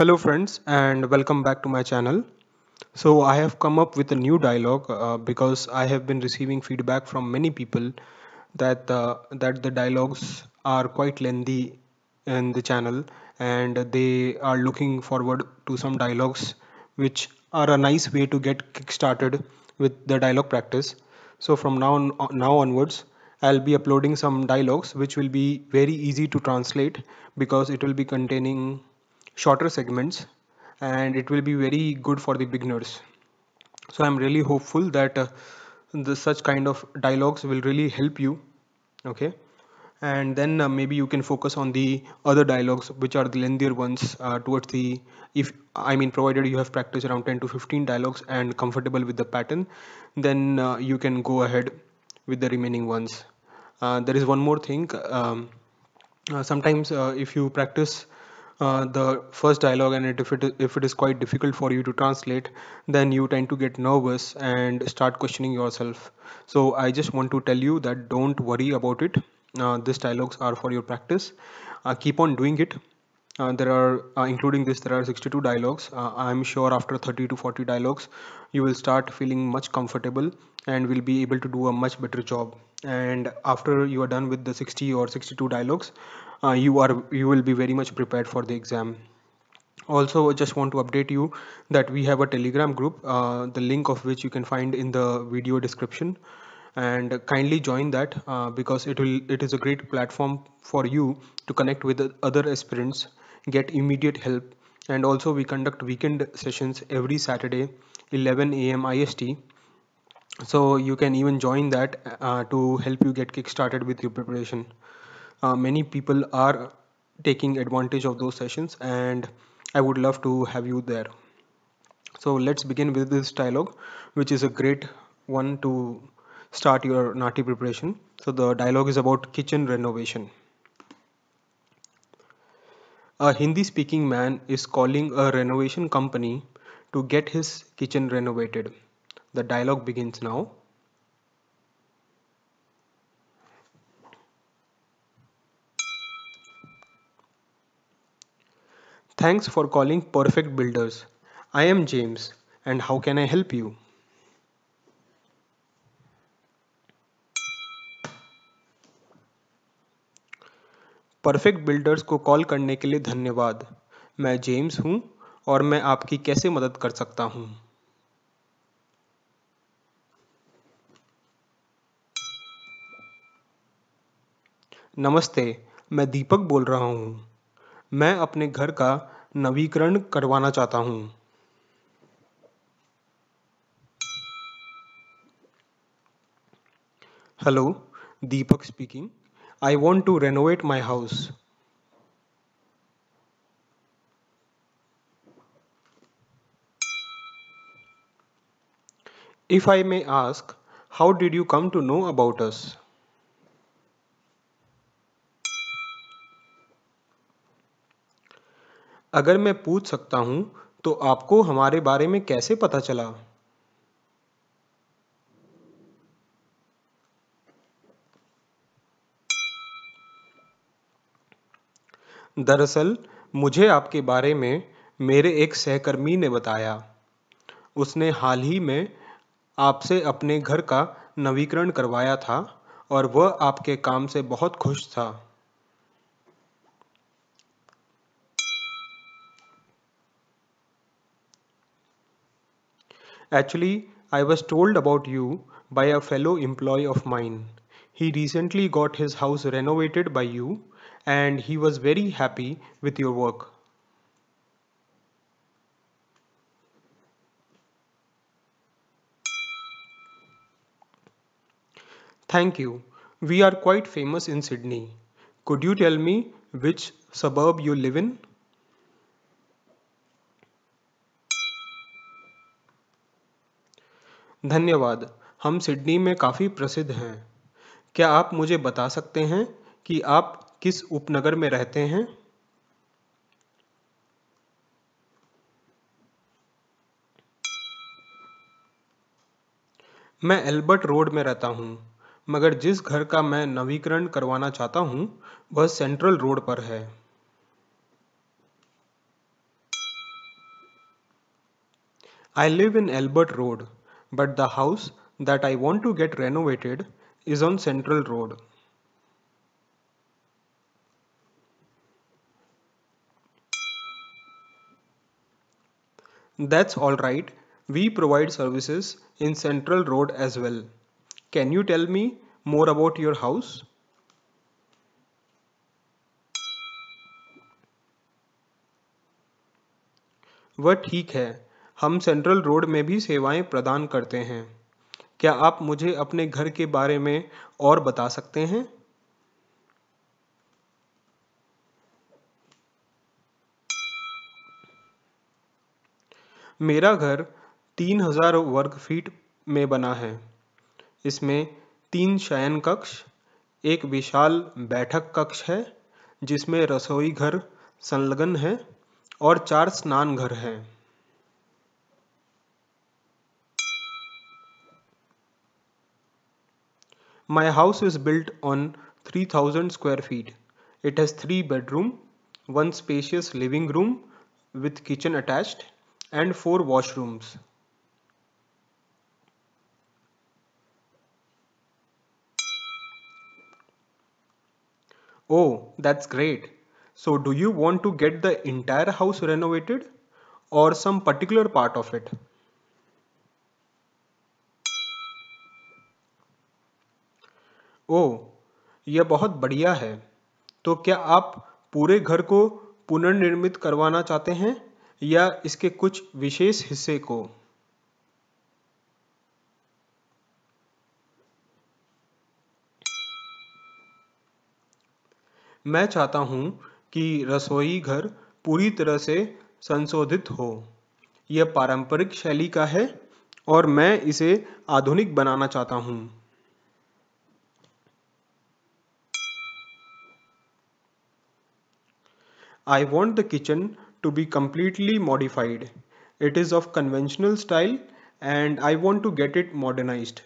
Hello friends and welcome back to my channel. So I have come up with a new dialogue uh, because I have been receiving feedback from many people that uh, that the dialogues are quite lengthy in the channel and they are looking forward to some dialogues which are a nice way to get kick started with the dialogue practice. So from now on, uh, now onwards I'll be uploading some dialogues which will be very easy to translate because it will be containing shorter segments and it will be very good for the beginners so i'm really hopeful that uh, the such kind of dialogues will really help you okay and then uh, maybe you can focus on the other dialogues which are the lengthier ones uh, towards the if i mean provided you have practiced around 10 to 15 dialogues and comfortable with the pattern then uh, you can go ahead with the remaining ones uh, there is one more thing um, uh, sometimes uh, if you practice uh, the first dialogue and if it if it is quite difficult for you to translate then you tend to get nervous and start questioning yourself so i just want to tell you that don't worry about it uh, these dialogues are for your practice uh, keep on doing it uh, there are uh, including this there are 62 dialogues i'm sure after 30 to 40 dialogues you will start feeling much comfortable and will be able to do a much better job and after you are done with the 60 or 62 dialogues uh, you are you will be very much prepared for the exam also I just want to update you that we have a telegram group uh, the link of which you can find in the video description and kindly join that uh, because it will it is a great platform for you to connect with other aspirants get immediate help and also we conduct weekend sessions every saturday 11 a.m. IST so you can even join that uh, to help you get kick started with your preparation uh, many people are taking advantage of those sessions and i would love to have you there so let's begin with this dialogue which is a great one to start your nati preparation so the dialogue is about kitchen renovation a hindi speaking man is calling a renovation company to get his kitchen renovated The dialogue begins now. Thanks for calling Perfect Builders. I am James and how can I help you? Perfect builders को call करने के लिए धन्यवाद मैं James हूं और मैं आपकी कैसे मदद कर सकता हूं नमस्ते मैं दीपक बोल रहा हूँ मैं अपने घर का नवीकरण करवाना चाहता हूँ hello Deepak speaking I want to renovate my house if I may ask how did you come to know about us अगर मैं पूछ सकता हूँ तो आपको हमारे बारे में कैसे पता चला दरअसल मुझे आपके बारे में मेरे एक सहकर्मी ने बताया उसने हाल ही में आपसे अपने घर का नवीकरण करवाया था और वह आपके काम से बहुत खुश था Actually, I was told about you by a fellow employee of mine. He recently got his house renovated by you and he was very happy with your work. Thank you. We are quite famous in Sydney. Could you tell me which suburb you live in? धन्यवाद हम Sydney में काफ़ी प्रसिद्ध हैं क्या आप मुझे बता सकते हैं कि आप किस उपनगर में रहते हैं मैं एल्बर्ट रोड में रहता हूँ मगर जिस घर का मैं नवीकरण करवाना चाहता हूँ वह सेंट्रल रोड पर है I live in Albert road but the house that I want to get renovated is on Central Road. That's alright, we provide services in Central Road as well. Can you tell me more about your house? वह ठीक है हम central road में भी सेवाएं प्रदान करते हैं क्या आप मुझे अपने घर के बारे में और बता सकते हैं मेरा घर 3000 वर्ग फीट में बना है इसमें तीन शयन कक्ष एक विशाल बैठक कक्ष है जिसमें रसोई घर संलग्न है और चार स्नान घर हैं My house is built on 3000 square feet. It has 3 bedroom, 1 spacious living room with kitchen attached and 4 washrooms. Oh, that's great. So do you want to get the entire house renovated or some particular part of it? ओ यह बहुत बढ़िया है तो क्या आप पूरे घर को पुनर्निर्मित करवाना चाहते हैं या इसके कुछ विशेष हिस्से को मैं चाहता हूं कि रसोई घर पूरी तरह से संशोधित हो यह पारंपरिक शैली का है और मैं इसे आधुनिक बनाना चाहता हूँ I want the kitchen to be completely modified. It is of conventional style and I want to get it modernized.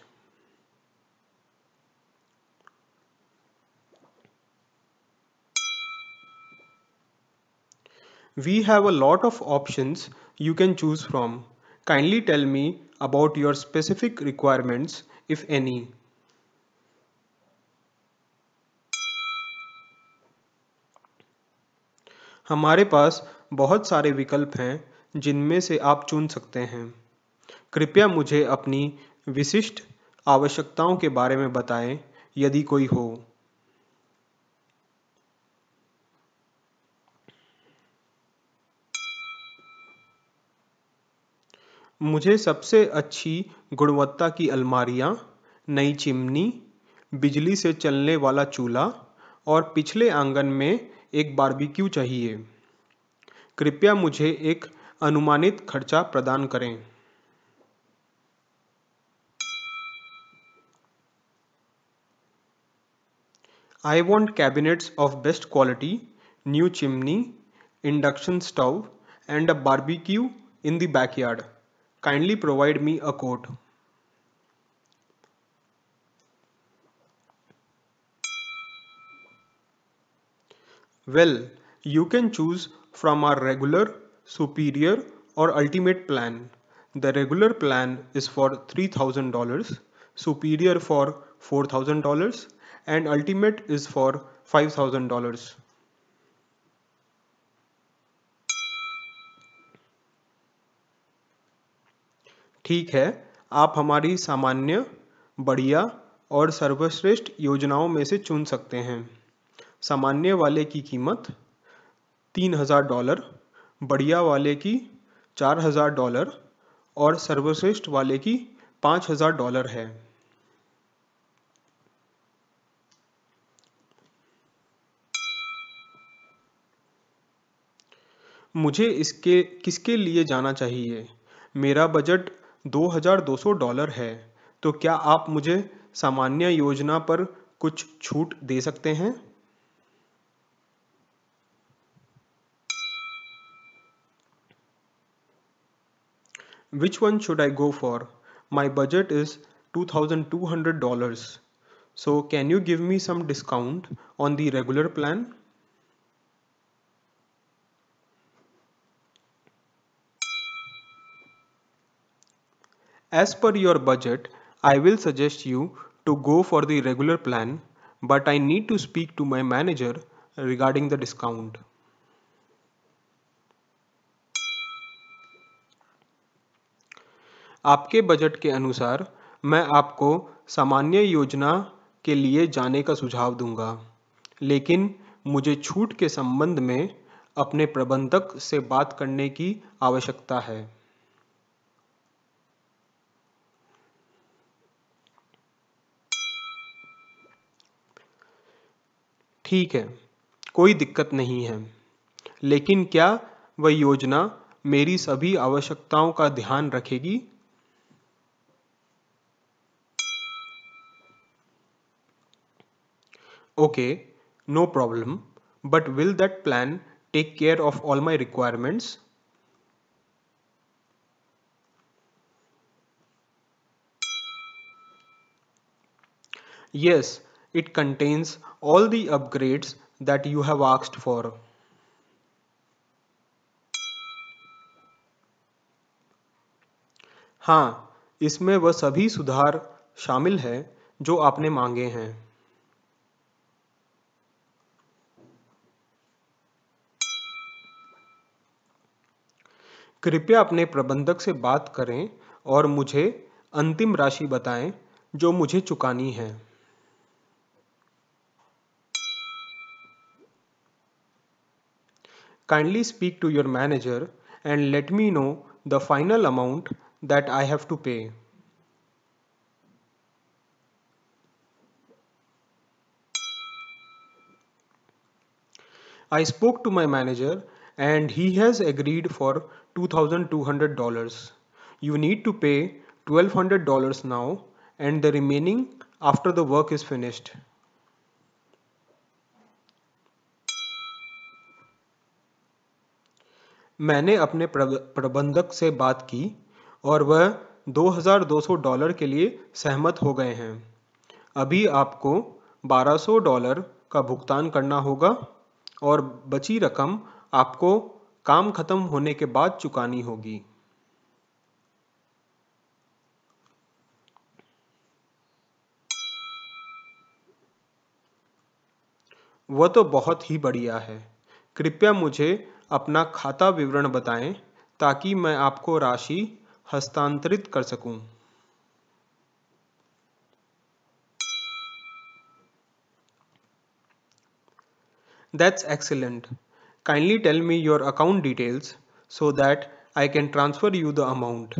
We have a lot of options you can choose from. Kindly tell me about your specific requirements if any. हमारे पास बहुत सारे विकल्प हैं जिनमें से आप चुन सकते हैं कृपया मुझे अपनी विशिष्ट आवश्यकताओं के बारे में बताएं यदि कोई हो मुझे सबसे अच्छी गुणवत्ता की अलमारियां नई चिमनी बिजली से चलने वाला चूल्हा और पिछले आंगन में एक बारबेक्यू चाहिए कृपया मुझे एक अनुमानित खर्चा प्रदान करें I want cabinets of best quality new chimney induction stove and a barbecue in the backyard kindly provide me a quote Well, you can choose from our regular, superior or ultimate plan. The regular plan is for $3,000, superior for $4,000 and ultimate is for $5,000. ठीक है आप हमारी सामान्य बढ़िया और सर्वश्रेष्ठ योजनाओं में से चुन सकते हैं सामान्य वाले की कीमत तीन हज़ार डॉलर बढ़िया वाले की चार हज़ार डॉलर और सर्वश्रेष्ठ वाले की पाँच हज़ार डॉलर है मुझे इसके किसके लिए जाना चाहिए मेरा बजट 2200 डॉलर है तो क्या आप मुझे सामान्य योजना पर कुछ छूट दे सकते हैं Which one should I go for? My budget is $2,200. So can you give me some discount on the regular plan? As per your budget, I will suggest you to go for the regular plan, but I need to speak to my manager regarding the discount. आपके budget के अनुसार मैं आपको सामान्य योजना के लिए जाने का सुझाव दूंगा लेकिन मुझे छूट के संबंध में अपने प्रबंधक से बात करने की आवश्यकता है ठीक है कोई दिक्कत नहीं है लेकिन क्या वह योजना मेरी सभी आवश्यकताओं का ध्यान रखेगी Okay, no problem. But will that plan take care of all my requirements? Yes, it contains all the upgrades that you have asked for. हाँ इसमें वह सभी सुधार शामिल हैं जो आपने मांगे हैं कृपया अपने प्रबंधक से बात करें और मुझे अंतिम राशि बताएं जो मुझे चुकानी है kindly speak to your manager and let me know the final amount that I have to pay I spoke to my manager and he has agreed for $2,200. You need to pay $1,200 now and the remaining after the work is finished. मैंने अपने प्रबंधक से बात की और वह 2200 dollar के लिए सहमत हो गए हैं अभी आपको 1200 डॉलर का भुगतान करना होगा और बची रकम आपको काम खत्म होने के बाद चुकानी होगी वह तो बहुत ही बढ़िया है कृपया मुझे अपना खाता विवरण बताएं ताकि मैं आपको राशि हस्तांतरित कर सकूं। That's excellent. Kindly tell me your account details so that I can transfer you the amount.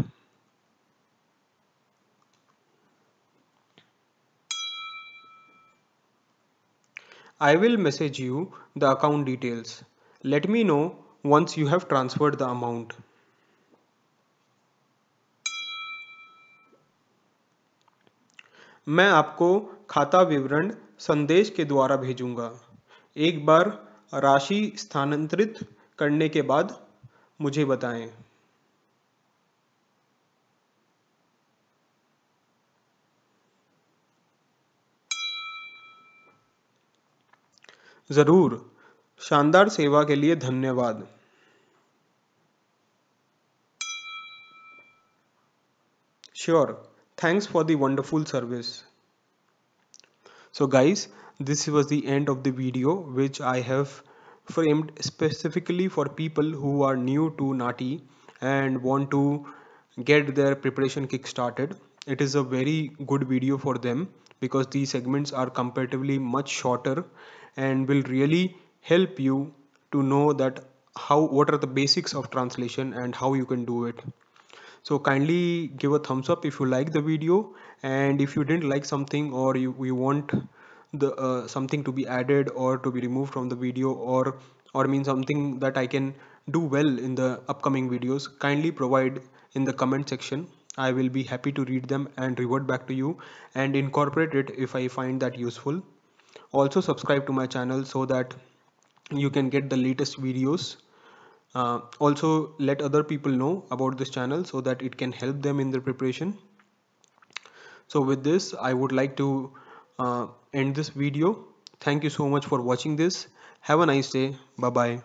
I will message you the account details. Let me know once you have transferred the amount. मैं आपको खाता विवरण संदेश के द्वारा भेजूंगा एक बार राशि स्थानांतरित करने के बाद मुझे बताएं ज़रूर शानदार सेवा के लिए धन्यवाद sure thanks for the wonderful service so guys this was the end of the video which I have framed specifically for people who are new to Nati and want to get their preparation kick started. It is a very good video for them because these segments are comparatively much shorter and will really help you to know that how what are the basics of translation and how you can do it. So kindly give a thumbs up if you like the video and if you didn't like something or you, you want the uh, something to be added or to be removed from the video or or mean something that I can do well in the upcoming videos kindly provide in the comment section I will be happy to read them and revert back to you and incorporate it if I find that useful also subscribe to my channel so that you can get the latest videos uh, also let other people know about this channel so that it can help them in their preparation so with this I would like to uh, end this video thank you so much for watching this have a nice day bye bye